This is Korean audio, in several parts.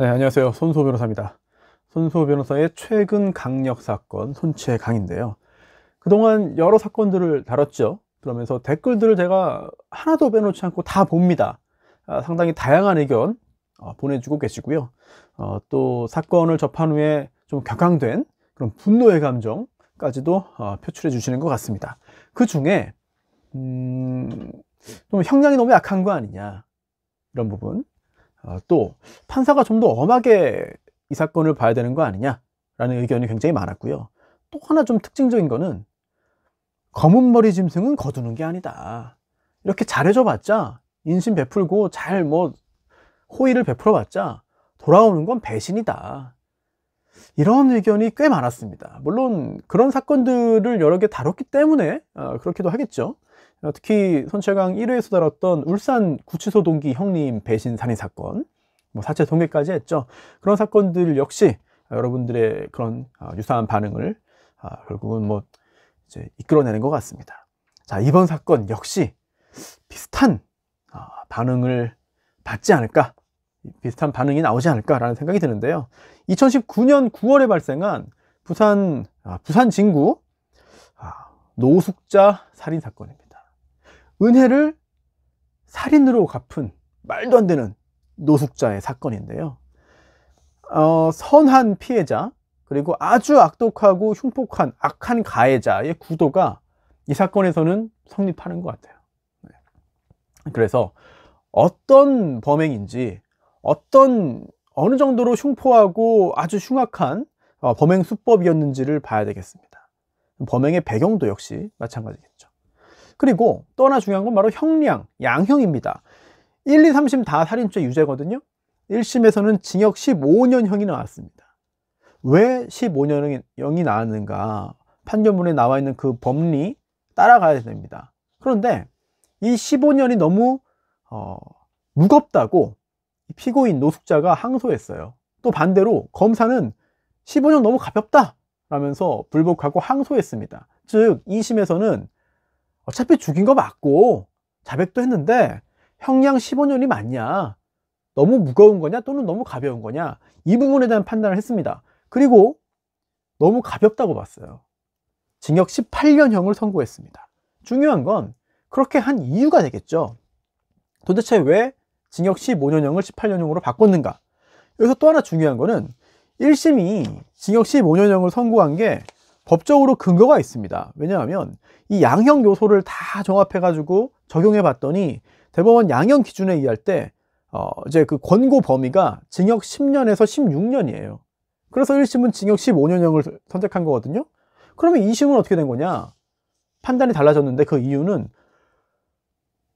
네, 안녕하세요. 손수호 변호사입니다. 손수호 변호사의 최근 강력 사건 손채 강인데요. 그동안 여러 사건들을 다뤘죠. 그러면서 댓글들을 제가 하나도 빼놓지 않고 다 봅니다. 아, 상당히 다양한 의견 어, 보내주고 계시고요. 어, 또 사건을 접한 후에 좀 격앙된 그런 분노의 감정까지도 어, 표출해 주시는 것 같습니다. 그 중에 음, 좀 형량이 너무 약한 거 아니냐 이런 부분 아, 또 판사가 좀 더 엄하게 이 사건을 봐야 되는 거 아니냐라는 의견이 굉장히 많았고요. 또 하나 좀 특징적인 거는 검은 머리 짐승은 거두는 게 아니다. 이렇게 잘해줘 봤자 인심 베풀고 잘 뭐 호의를 베풀어 봤자 돌아오는 건 배신이다. 이런 의견이 꽤 많았습니다. 물론 그런 사건들을 여러 개 다뤘기 때문에 아, 그렇기도 하겠죠. 어, 특히 손철강 1회에서 다뤘던 울산 구치소 동기 형님 배신 살인 사건, 뭐 사체 동계까지 했죠. 그런 사건들 역시 여러분들의 그런 어, 유사한 반응을 아, 결국은 뭐 이제 이끌어내는 것 같습니다. 자 이번 사건 역시 비슷한 아, 반응을 받지 않을까, 비슷한 반응이 나오지 않을까라는 생각이 드는데요. 2019년 9월에 발생한 부산 아, 부산 진구 노숙자 살인 사건입니다. 은혜를 살인으로 갚은 말도 안 되는 노숙자의 사건인데요. 어, 선한 피해자 그리고 아주 악독하고 흉폭한 악한 가해자의 구도가 이 사건에서는 성립하는 것 같아요. 네. 그래서 어떤 범행인지 어떤 어느 정도로 흉포하고 아주 흉악한 어, 범행 수법이었는지를 봐야 되겠습니다. 범행의 배경도 역시 마찬가지겠죠. 그리고 또 하나 중요한 건 바로 형량, 양형입니다. 1, 2, 3심 다 살인죄 유죄거든요. 1심에서는 징역 15년형이 나왔습니다. 왜 15년형이 나왔는가? 판결문에 나와 있는 그 법리 따라가야 됩니다. 그런데 이 15년이 너무 어, 무겁다고 피고인 노숙자가 항소했어요. 또 반대로 검사는 15년 너무 가볍다 라면서 불복하고 항소했습니다. 즉 2심에서는 어차피 죽인 거 맞고 자백도 했는데 형량 15년이 맞냐 너무 무거운 거냐 또는 너무 가벼운 거냐 이 부분에 대한 판단을 했습니다 그리고 너무 가볍다고 봤어요 징역 18년형을 선고했습니다 중요한 건 그렇게 한 이유가 되겠죠 도대체 왜 징역 15년형을 18년형으로 바꿨는가 여기서 또 하나 중요한 거는 1심이 징역 15년형을 선고한 게 법적으로 근거가 있습니다. 왜냐하면 이 양형 요소를 다 종합해 가지고 적용해 봤더니 대법원 양형 기준에 의할 때 어, 이제 그 권고 범위가 징역 10년에서 16년이에요. 그래서 1심은 징역 15년형을 선택한 거거든요. 그러면 2심은 어떻게 된 거냐? 판단이 달라졌는데 그 이유는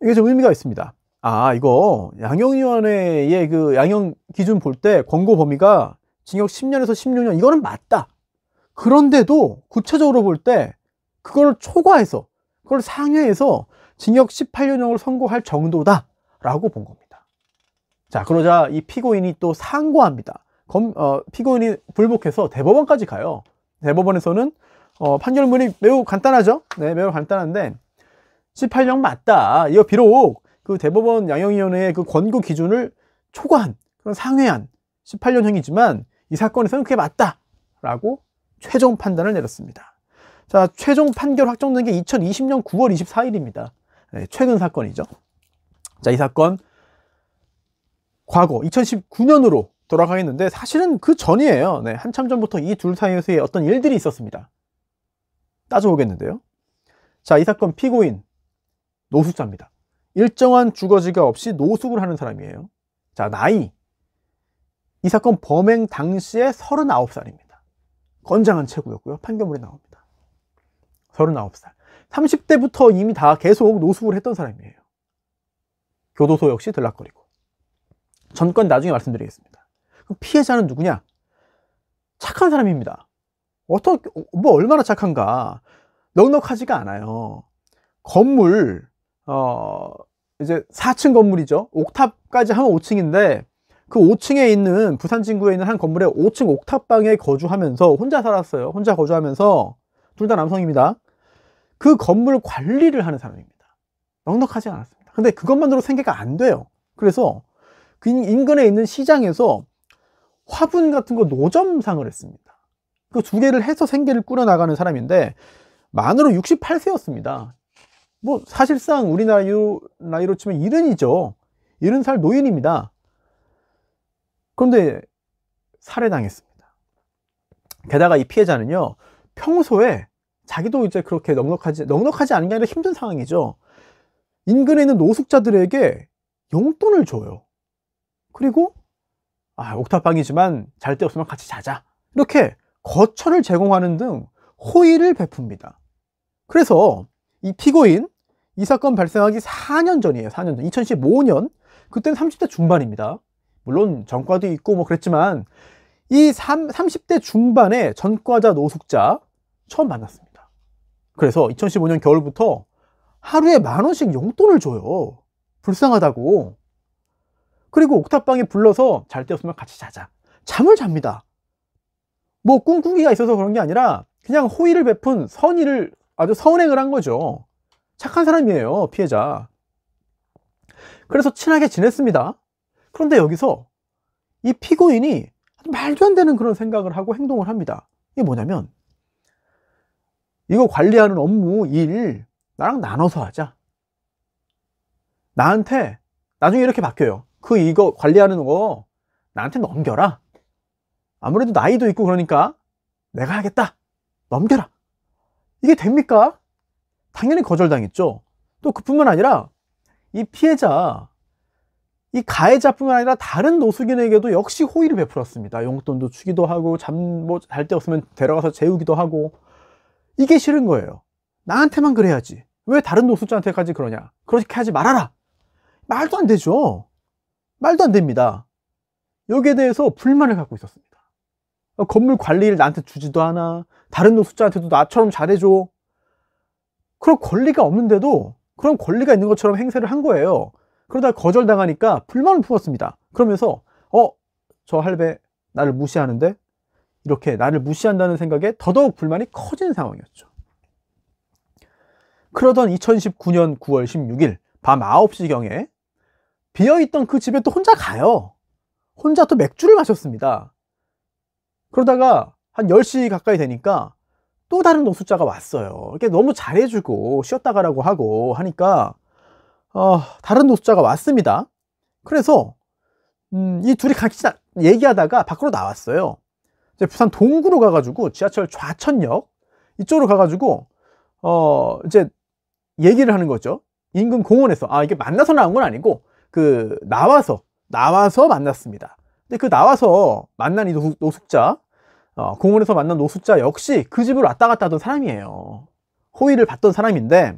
이게 좀 의미가 있습니다. 아, 이거 양형위원회의 그 양형 기준 볼 때 권고 범위가 징역 10년에서 16년 이거는 맞다. 그런데도 구체적으로 볼 때 그걸 초과해서 그걸 상해해서 징역 18년형을 선고할 정도다 라고 본 겁니다 자 그러자 이 피고인이 또 상고합니다 검, 어, 피고인이 불복해서 대법원까지 가요 대법원에서는 어, 판결문이 매우 간단하죠 네 매우 간단한데 18년 맞다 이거 비록 그 대법원 양형위원회의 그 권고 기준을 초과한 그런 상해한 18년형이지만 이 사건에서는 그게 맞다 라고 최종 판단을 내렸습니다. 자, 최종 판결 확정된 게 2020년 9월 24일입니다. 네, 최근 사건이죠. 자, 이 사건 과거 2019년으로 돌아가겠는데 사실은 그 전이에요. 네, 한참 전부터 이 둘 사이에서의 어떤 일들이 있었습니다. 따져보겠는데요. 자, 이 사건 피고인 노숙자입니다. 일정한 주거지가 없이 노숙을 하는 사람이에요. 자, 나이. 이 사건 범행 당시에 39살입니다. 건장한 체구였고요. 판결문에 나옵니다. 39살. 30대부터 이미 다 계속 노숙을 했던 사람이에요. 교도소 역시 들락거리고. 전권 나중에 말씀드리겠습니다. 그럼 피해자는 누구냐? 착한 사람입니다. 어떻게, 뭐 얼마나 착한가. 넉넉하지가 않아요. 건물, 어, 이제 4층 건물이죠. 옥탑까지 하면 5층인데, 그 5층에 있는 부산 진구에 있는 한건물에 5층 옥탑방에 거주하면서 혼자 살았어요. 혼자 거주하면서 둘 다 남성입니다. 그 건물 관리를 하는 사람입니다. 넉넉하지 않았습니다. 근데 그것만으로 생계가 안 돼요. 그래서 그 인근에 있는 시장에서 화분 같은 거 노점상을 했습니다. 그 두 개를 해서 생계를 꾸려나가는 사람인데 만으로 68세였습니다. 뭐 사실상 우리나라 나이로 치면 이른이죠. 이른 살 노인입니다. 그런데 살해당했습니다. 게다가 이 피해자는요, 평소에 자기도 이제 그렇게 넉넉하지, 넉넉하지 않은 게 아니라 힘든 상황이죠. 인근에 있는 노숙자들에게 용돈을 줘요. 그리고, 아, 옥탑방이지만 잘 데 없으면 같이 자자. 이렇게 거처를 제공하는 등 호의를 베풉니다. 그래서 이 피고인, 이 사건 발생하기 4년 전이에요. 4년 전. 2015년. 그때는 30대 중반입니다. 물론 전과도 있고 뭐 그랬지만 이 3, 30대 중반의 전과자 노숙자 처음 만났습니다. 그래서 2015년 겨울부터 하루에 만 원씩 용돈을 줘요. 불쌍하다고. 그리고 옥탑방에 불러서 잘 때 없으면 같이 자자. 잠을 잡니다. 뭐꿈꾸기가 있어서 그런 게 아니라 그냥 호의를 베푼 선의를 아주 선행을 한 거죠. 착한 사람이에요, 피해자. 그래서 친하게 지냈습니다. 그런데 여기서 이 피고인이 말도 안 되는 그런 생각을 하고 행동을 합니다. 이게 뭐냐면 이거 관리하는 업무 일 나랑 나눠서 하자. 나한테 나중에 이렇게 바뀌어요. 그 이거 관리하는 거 나한테 넘겨라. 아무래도 나이도 있고 그러니까 내가 하겠다. 넘겨라. 이게 됩니까? 당연히 거절당했죠. 또 그뿐만 아니라 이 피해자 이 가해자뿐만 아니라 다른 노숙인에게도 역시 호의를 베풀었습니다. 용돈도 주기도 하고 잠뭐잘 때 없으면 데려가서 재우기도 하고 이게 싫은 거예요. 나한테만 그래야지. 왜 다른 노숙자한테까지 그러냐? 그렇게 하지 말아라. 말도 안 되죠. 말도 안 됩니다. 여기에 대해서 불만을 갖고 있었습니다. 어, 건물 관리를 나한테 주지도 않아. 다른 노숙자한테도 나처럼 잘해줘. 그런 권리가 없는데도 그런 권리가 있는 것처럼 행세를 한 거예요. 그러다 거절당하니까 불만을 품었습니다. 그러면서 어, 저 할배 나를 무시하는데 이렇게 나를 무시한다는 생각에 더더욱 불만이 커진 상황이었죠. 그러던 2019년 9월 16일 밤 9시경에 비어있던 그 집에 또 혼자 가요. 혼자 또 맥주를 마셨습니다. 그러다가 한 10시 가까이 되니까 또 다른 노숙자가 왔어요. 이게 렇 너무 잘해주고 쉬었다 가라고 하고 하니까 어, 다른 노숙자가 왔습니다. 그래서 음, 이 둘이 같이 얘기하다가 밖으로 나왔어요. 이제 부산 동구로 가가지고 지하철 좌천역 이쪽으로 가가지고 어 이제 얘기를 하는 거죠. 인근 공원에서 아 이게 만나서 나온 건 아니고 그 나와서 나와서 만났습니다. 근데 그 나와서 만난 이 노숙, 자 어, 공원에서 만난 노숙자 역시 그 집을 왔다 갔다 하던 사람이에요. 호의를 받던 사람인데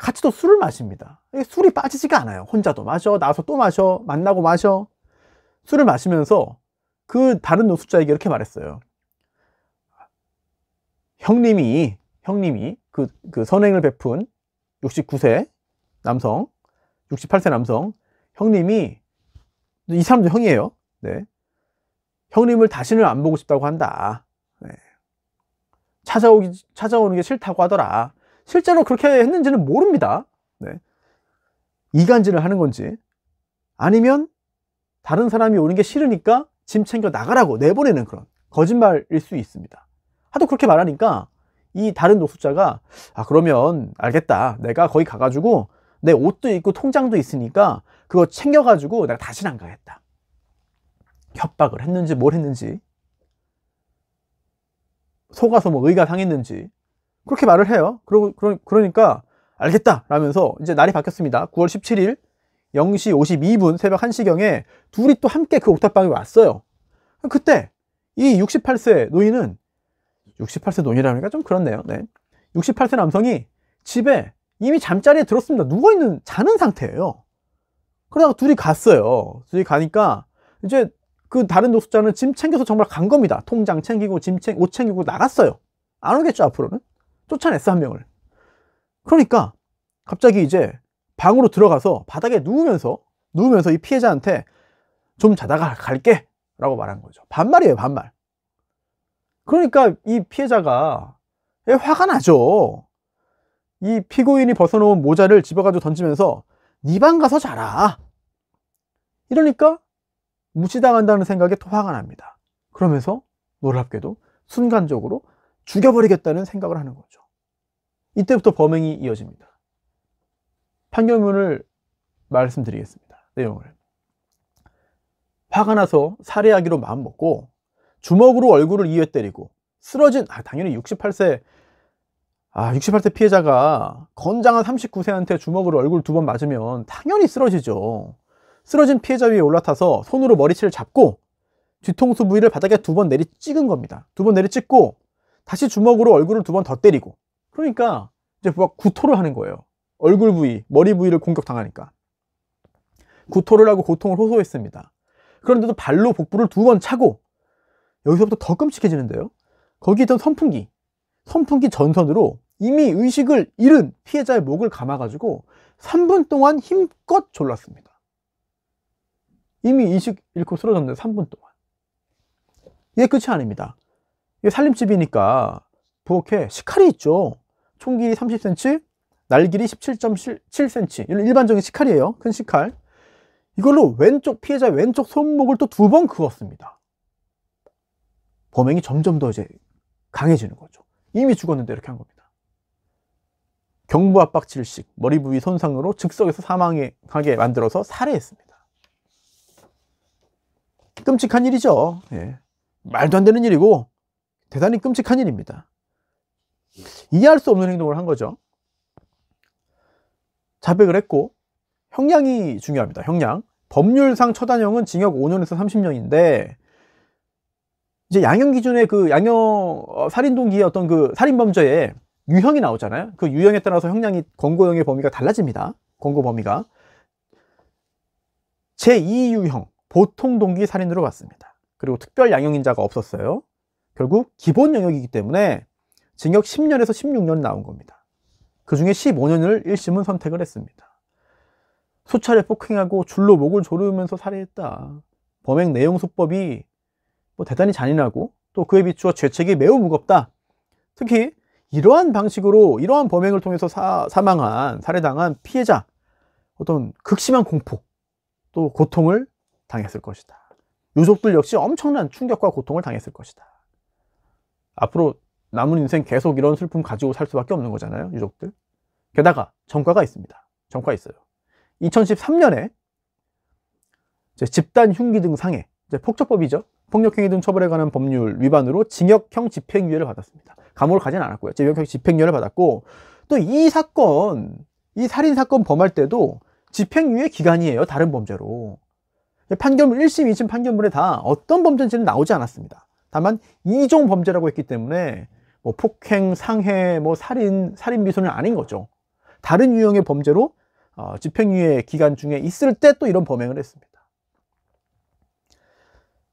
같이 또 술을 마십니다. 술이 빠지지가 않아요. 혼자도 마셔, 나서 와또 마셔, 만나고 마셔. 술을 마시면서 그 다른 노숙자에게 이렇게 말했어요. 형님이, 형님이 그, 그 선행을 베푼 69세 남성, 68세 남성, 형님이, 이 사람도 형이에요. 네. 형님을 다시는 안 보고 싶다고 한다. 네. 찾아오기, 찾아오는 게 싫다고 하더라. 실제로 그렇게 했는지는 모릅니다. 네. 이간질을 하는 건지 아니면 다른 사람이 오는 게 싫으니까 짐 챙겨 나가라고 내보내는 그런 거짓말일 수 있습니다. 하도 그렇게 말하니까 이 다른 노숙자가 아 그러면 알겠다. 내가 거기 가가지고 내 옷도 있고 통장도 있으니까 그거 챙겨가지고 내가 다시는 안 가겠다. 협박을 했는지 뭘 했는지 속아서 뭐 의가 상했는지 그렇게 말을 해요. 그러, 그러, 그러니까 알겠다 라면서 이제 날이 바뀌었습니다. 9월 17일 0시 52분 새벽 1시경에 둘이 또 함께 그 옥탑방에 왔어요. 그때 이 68세 노인은 68세 노인이라니까 좀 그렇네요. 네. 68세 남성이 집에 이미 잠자리에 들었습니다. 누워있는 자는 상태예요. 그러다가 둘이 갔어요. 둘이 가니까 이제 그 다른 노숙자는 짐 챙겨서 정말 간 겁니다. 통장 챙기고 짐 챙, 옷 챙기고 나갔어요. 안 오겠죠 앞으로는? 쫓아냈어 한 명을 그러니까 갑자기 이제 방으로 들어가서 바닥에 누우면서 누우면서 이 피해자한테 좀 자다가 갈게 라고 말한 거죠 반말이에요 반말 그러니까 이 피해자가 화가 나죠 이 피고인이 벗어놓은 모자를 집어가지고 던지면서 네 방 가서 자라 이러니까 무시당한다는 생각에 또 화가 납니다 그러면서 놀랍게도 순간적으로 죽여버리겠다는 생각을 하는 거죠 이때부터 범행이 이어집니다. 판결문을 말씀드리겠습니다. 내용을. 화가 나서 살해하기로 마음먹고 주먹으로 얼굴을 이에 때리고 쓰러진 아 당연히 68세 아 68세 피해자가 건장한 39세한테 주먹으로 얼굴 두 번 맞으면 당연히 쓰러지죠. 쓰러진 피해자 위에 올라타서 손으로 머리채를 잡고 뒤통수 부위를 바닥에 두 번 내리 찍은 겁니다. 두 번 내리 찍고 다시 주먹으로 얼굴을 두 번 더 때리고 그러니까 이제 막 구토를 하는 거예요. 얼굴 부위, 머리 부위를 공격당하니까. 구토를 하고 고통을 호소했습니다. 그런데도 발로 복부를 두 번 차고 여기서부터 더 끔찍해지는데요. 거기 있던 선풍기, 선풍기 전선으로 이미 의식을 잃은 피해자의 목을 감아가지고 3분 동안 힘껏 졸랐습니다. 이미 의식 잃고 쓰러졌는데 3분 동안. 이게 끝이 아닙니다. 이게 살림집이니까 부엌에 식칼이 있죠. 총 길이 30cm, 날 길이 17.7cm 이런 일반적인 시칼이에요. 큰 시칼. 이걸로 왼쪽 피해자 왼쪽 손목을 또 두 번 그었습니다. 범행이 점점 더 이제 강해지는 거죠. 이미 죽었는데 이렇게 한 겁니다. 경부 압박질식, 머리 부위 손상으로 즉석에서 사망하게 만들어서 살해했습니다. 끔찍한 일이죠. 예. 말도 안 되는 일이고 대단히 끔찍한 일입니다. 이해할 수 없는 행동을 한 거죠. 자백을 했고 형량이 중요합니다. 형량. 법률상 처단형은 징역 5년에서 30년인데 이제 양형 기준에 그 양형 어, 살인 동기의 어떤 그 살인 범죄에 유형이 나오잖아요. 그 유형에 따라서 형량이 권고형의 범위가 달라집니다. 권고 범위가 제2유형 보통 동기 살인으로 봤습니다. 그리고 특별 양형인자가 없었어요. 결국 기본 영역이기 때문에 징역 10년에서 16년 나온 겁니다. 그 중에 15년을 1심은 선택을 했습니다. 수차례 폭행하고 줄로 목을 조르면서 살해했다. 범행 내용 수법이 뭐 대단히 잔인하고 또 그에 비추어 죄책이 매우 무겁다. 특히 이러한 방식으로 이러한 범행을 통해서 사, 사망한 살해당한 피해자 어떤 극심한 공포 또 고통을 당했을 것이다. 유족들 역시 엄청난 충격과 고통을 당했을 것이다. 앞으로 남은 인생 계속 이런 슬픔 가지고 살 수밖에 없는 거잖아요. 유족들. 게다가 전과가 있습니다. 전과 있어요. 2013년에 집단 흉기 등 상해, 폭처법이죠. 폭력행위 등 처벌에 관한 법률 위반으로 징역형 집행유예를 받았습니다. 감옥을 가진 않았고요. 징역형 집행유예를 받았고 또 이 사건, 이 살인 사건 범할 때도 집행유예 기간이에요. 다른 범죄로. 판결문 1심, 2심 판결문에 다 어떤 범죄인지는 나오지 않았습니다. 다만 이종 범죄라고 했기 때문에 뭐 폭행, 상해, 뭐 살인, 살인 미소는 아닌 거죠. 다른 유형의 범죄로 어, 집행유예 기간 중에 있을 때 또 이런 범행을 했습니다.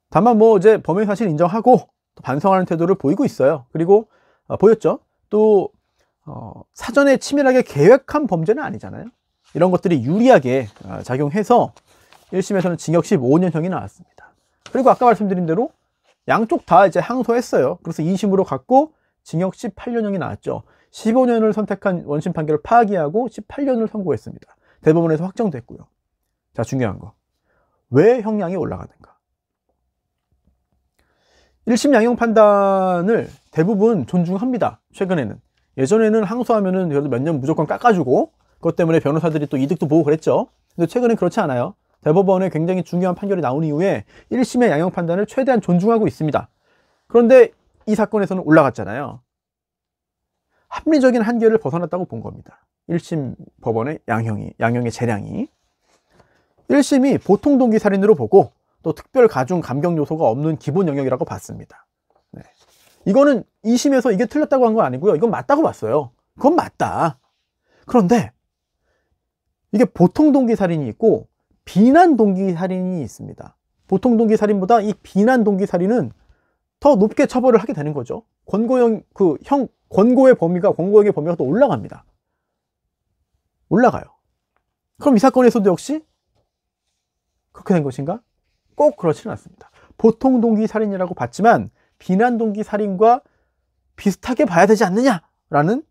다만 뭐 이제 범행 사실 인정하고 또 반성하는 태도를 보이고 있어요. 그리고 어, 보였죠. 또 어, 사전에 치밀하게 계획한 범죄는 아니잖아요. 이런 것들이 유리하게 어, 작용해서 1심에서는 징역 15년형이 나왔습니다. 그리고 아까 말씀드린 대로 양쪽 다 이제 항소했어요. 그래서 2심으로 갔고 징역 18년형이 나왔죠. 15년을 선택한 원심 판결을 파기하고 18년을 선고했습니다. 대법원에서 확정됐고요. 자, 중요한 거. 왜 형량이 올라가는가? 1심 양형 판단을 대부분 존중합니다. 최근에는. 예전에는 항소하면은 그래도 몇 년 무조건 깎아주고 그것 때문에 변호사들이 또 이득도 보고 그랬죠. 근데 최근엔 그렇지 않아요. 대법원의 굉장히 중요한 판결이 나온 이후에 1심의 양형 판단을 최대한 존중하고 있습니다. 그런데 이 사건에서는 올라갔잖아요. 합리적인 한계를 벗어났다고 본 겁니다. 1심 법원의 양형이, 양형의 재량이. 1심이 보통 동기 살인으로 보고 또 특별 가중 감경 요소가 없는 기본 영역이라고 봤습니다. 네. 이거는 2심에서 이게 틀렸다고 한 건 아니고요. 이건 맞다고 봤어요. 그건 맞다. 그런데 이게 보통 동기 살인이 있고 비난 동기 살인이 있습니다. 보통 동기 살인보다 이 비난 동기 살인은 더 높게 처벌을 하게 되는 거죠. 권고형 그 형 권고의 범위가 권고형의 범위가 또 올라갑니다. 올라가요. 그럼 이 사건에서도 역시 그렇게 된 것인가? 꼭 그렇지는 않습니다. 보통 동기 살인이라고 봤지만 비난 동기 살인과 비슷하게 봐야 되지 않느냐라는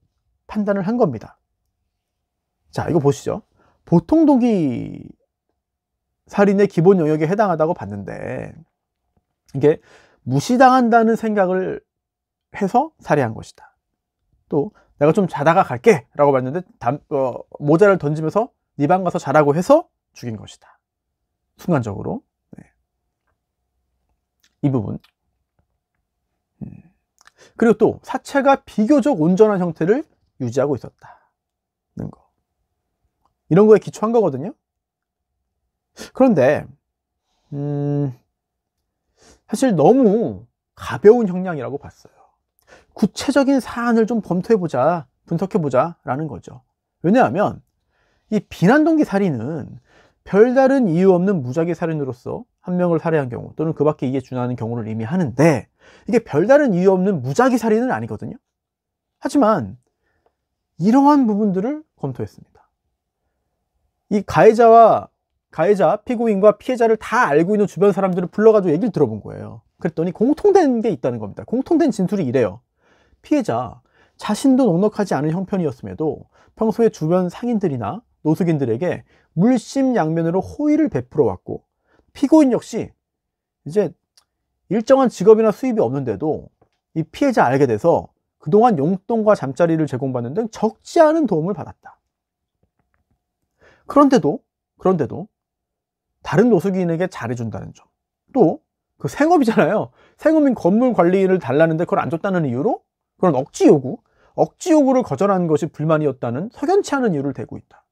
판단을 한 겁니다. 자, 이거 보시죠. 보통 동기 살인의 기본 영역에 해당하다고 봤는데 이게 무시당한다는 생각을 해서 살해한 것이다. 또 내가 좀 자다가 갈게 라고 봤는데 담, 어, 모자를 던지면서 네 방 가서 자라고 해서 죽인 것이다. 순간적으로 네. 이 부분 음. 그리고 또 사체가 비교적 온전한 형태를 유지하고 있었다는 거 이런 거에 기초한 거거든요. 그런데 음, 사실 너무 가벼운 형량이라고 봤어요. 구체적인 사안을 좀 검토해보자, 분석해보자 라는 거죠. 왜냐하면 이 비난동기 살인은 별다른 이유 없는 무작위 살인으로서 한 명을 살해한 경우 또는 그 밖에 이에 준하는 경우를 의미하는데 이게 별다른 이유 없는 무작위 살인은 아니거든요. 하지만 이러한 부분들을 검토했습니다. 이 가해자와 가해자, 피고인과 피해자를 다 알고 있는 주변 사람들을 불러가지고 얘기를 들어본 거예요. 그랬더니 공통된 게 있다는 겁니다. 공통된 진술이 이래요. 피해자, 자신도 넉넉하지 않은 형편이었음에도 평소에 주변 상인들이나 노숙인들에게 물심양면으로 호의를 베풀어 왔고 피고인 역시 이제 일정한 직업이나 수입이 없는데도 이 피해자 알게 돼서 그동안 용돈과 잠자리를 제공받는 등 적지 않은 도움을 받았다. 그런데도 그런데도 다른 노숙인에게 잘해준다는 점. 또, 그 생업이잖아요. 생업인 건물 관리를 달라는데 그걸 안 줬다는 이유로 그런 억지 요구, 억지 요구를 거절한 것이 불만이었다는 석연치 않은 이유를 대고 있다.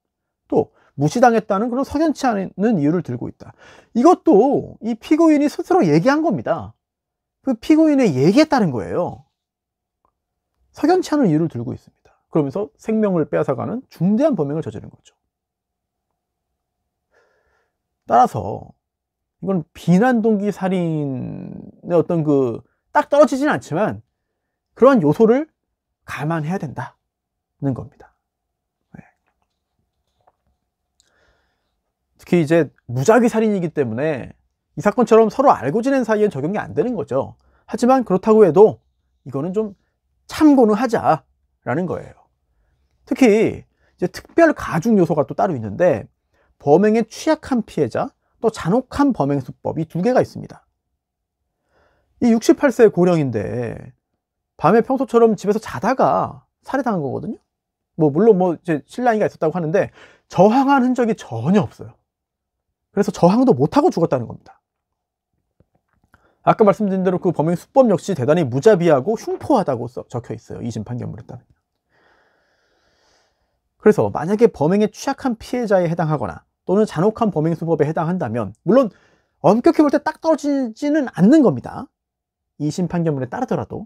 또, 무시당했다는 그런 석연치 않은 이유를 들고 있다. 이것도 이 피고인이 스스로 얘기한 겁니다. 그 피고인의 얘기에 따른 거예요. 석연치 않은 이유를 들고 있습니다. 그러면서 생명을 빼앗아가는 중대한 범행을 저지른 거죠. 따라서 이건 비난 동기 살인의 어떤 그 딱 떨어지진 않지만 그러한 요소를 감안해야 된다는 겁니다. 네. 특히 이제 무작위 살인이기 때문에 이 사건처럼 서로 알고 지낸 사이엔 적용이 안 되는 거죠. 하지만 그렇다고 해도 이거는 좀 참고는 하자라는 거예요. 특히 이제 특별 가중 요소가 또 따로 있는데 범행에 취약한 피해자, 또 잔혹한 범행 수법 이두 개가 있습니다. 이 68세 고령인데 밤에 평소처럼 집에서 자다가 살해당한 거거든요. 뭐 물론 뭐제 신랑이가 있었다고 하는데 저항한 흔적이 전혀 없어요. 그래서 저항도 못하고 죽었다는 겁니다. 아까 말씀드린 대로 그 범행 수법 역시 대단히 무자비하고 흉포하다고 써, 적혀 있어요. 이심 판결문에 따르면. 그래서 만약에 범행에 취약한 피해자에 해당하거나 또는 잔혹한 범행 수법에 해당한다면 물론 엄격히 볼 때 딱 떨어지지는 않는 겁니다. 2심 판결문에 따르더라도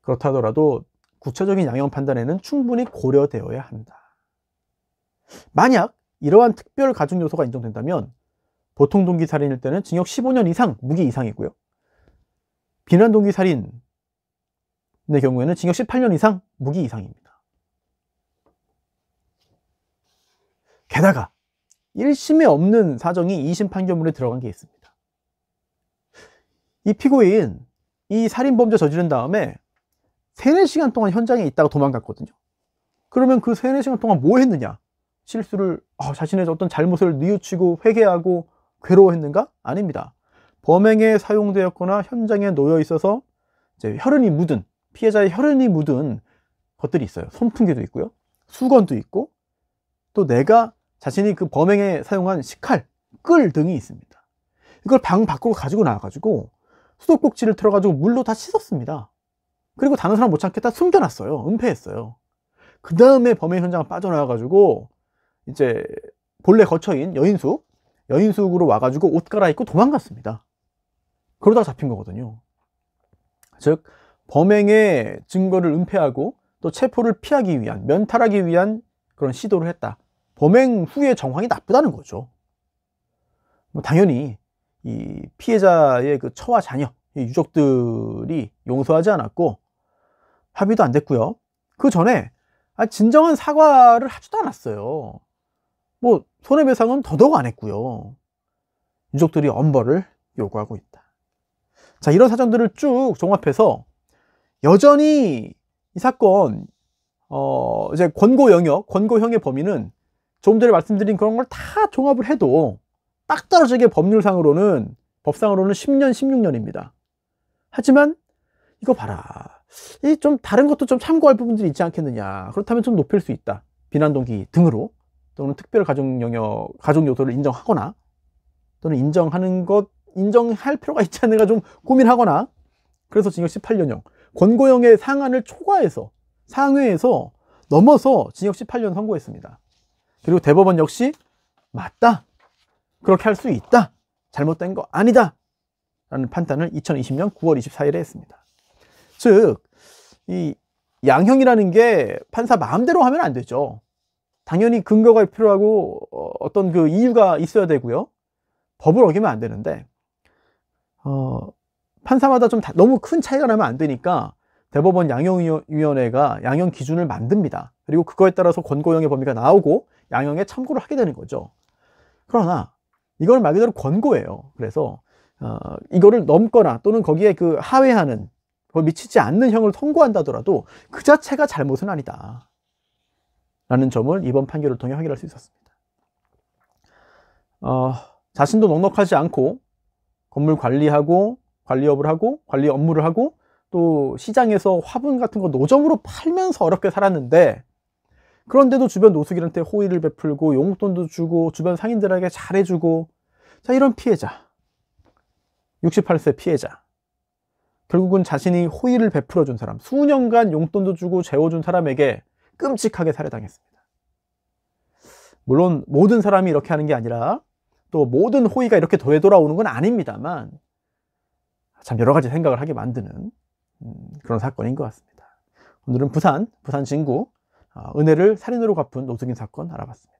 그렇다더라도 구체적인 양형 판단에는 충분히 고려되어야 한다. 만약 이러한 특별 가중 요소가 인정된다면 보통 동기 살인일 때는 징역 15년 이상 무기 이상이고요. 비난 동기 살인의 경우에는 징역 18년 이상 무기 이상입니다. 게다가 1심에 없는 사정이 2심 판결문에 들어간 게 있습니다. 이 피고인 이 살인범죄 저지른 다음에 3, 4시간 동안 현장에 있다가 도망갔거든요. 그러면 그 3, 4시간 동안 뭐 했느냐? 실수를 어, 자신의 어떤 잘못을 뉘우치고 회개하고 괴로워했는가? 아닙니다. 범행에 사용되었거나 현장에 놓여 있어서 이제 혈흔이 묻은 피해자의 혈흔이 묻은 것들이 있어요. 손풍기도 있고요. 수건도 있고 또 내가 자신이 그 범행에 사용한 식칼, 끌 등이 있습니다. 이걸 방 밖으로 가지고 나와가지고 수도꼭지를 틀어가지고 물로 다 씻었습니다. 그리고 다른 사람 못참겠다 숨겨놨어요. 은폐했어요. 그 다음에 범행 현장을 빠져나와가지고 이제 본래 거처인 여인숙 여인숙으로 와가지고 옷 갈아입고 도망갔습니다. 그러다 잡힌 거거든요. 즉, 범행의 증거를 은폐하고 또 체포를 피하기 위한, 면탈하기 위한 그런 시도를 했다. 범행 후에 정황이 나쁘다는 거죠. 뭐 당연히 이 피해자의 그 처와 자녀, 유족들이 용서하지 않았고 합의도 안 됐고요. 그 전에 아 진정한 사과를 하지도 않았어요. 뭐 손해배상은 더더욱 안 했고요. 유족들이 엄벌을 요구하고 있다. 자, 이런 사정들을 쭉 종합해서 여전히 이 사건 어 이제 권고 영역, 권고형의 범위는 조금 전에 말씀드린 그런 걸 다 종합을 해도 딱 떨어지게 법률상으로는 법상으로는 10년, 16년입니다. 하지만 이거 봐라. 이 좀 다른 것도 좀 참고할 부분들이 있지 않겠느냐. 그렇다면 좀 높일 수 있다. 비난 동기 등으로 또는 특별 가족 영역 가족 요소를 인정하거나 또는 인정하는 것 인정할 필요가 있지 않은가 좀 고민하거나 그래서 징역 18년형 권고형의 상한을 초과해서 상회해서 넘어서 징역 18년 선고했습니다. 그리고 대법원 역시 맞다. 그렇게 할 수 있다. 잘못된 거 아니다. 라는 판단을 2020년 9월 24일에 했습니다. 즉, 이 양형이라는 게 판사 마음대로 하면 안 되죠. 당연히 근거가 필요하고 어, 어떤 그 이유가 있어야 되고요. 법을 어기면 안 되는데, 어, 판사마다 좀 다, 너무 큰 차이가 나면 안 되니까 대법원 양형위원회가 양형 기준을 만듭니다. 그리고 그거에 따라서 권고형의 범위가 나오고 양형에 참고를 하게 되는 거죠. 그러나 이걸 말 그대로 권고예요. 그래서 어, 이거를 넘거나 또는 거기에 그 하회하는 뭐 미치지 않는 형을 선고한다더라도 그 자체가 잘못은 아니다. 라는 점을 이번 판결을 통해 확인할 수 있었습니다. 어, 자신도 넉넉하지 않고 건물 관리하고 관리업을 하고 관리 업무를 하고 또 시장에서 화분 같은 거 노점으로 팔면서 어렵게 살았는데 그런데도 주변 노숙인한테 호의를 베풀고 용돈도 주고 주변 상인들에게 잘해주고 자 이런 피해자 68세 피해자 결국은 자신이 호의를 베풀어준 사람 수년간 용돈도 주고 재워준 사람에게 끔찍하게 살해당했습니다 물론 모든 사람이 이렇게 하는 게 아니라 또 모든 호의가 이렇게 되돌아오는 건 아닙니다만 참 여러 가지 생각을 하게 만드는 음, 그런 사건인 것 같습니다 오늘은 부산, 부산 진구 어, 은혜를 살인으로 갚은 노숙인 사건 알아봤습니다.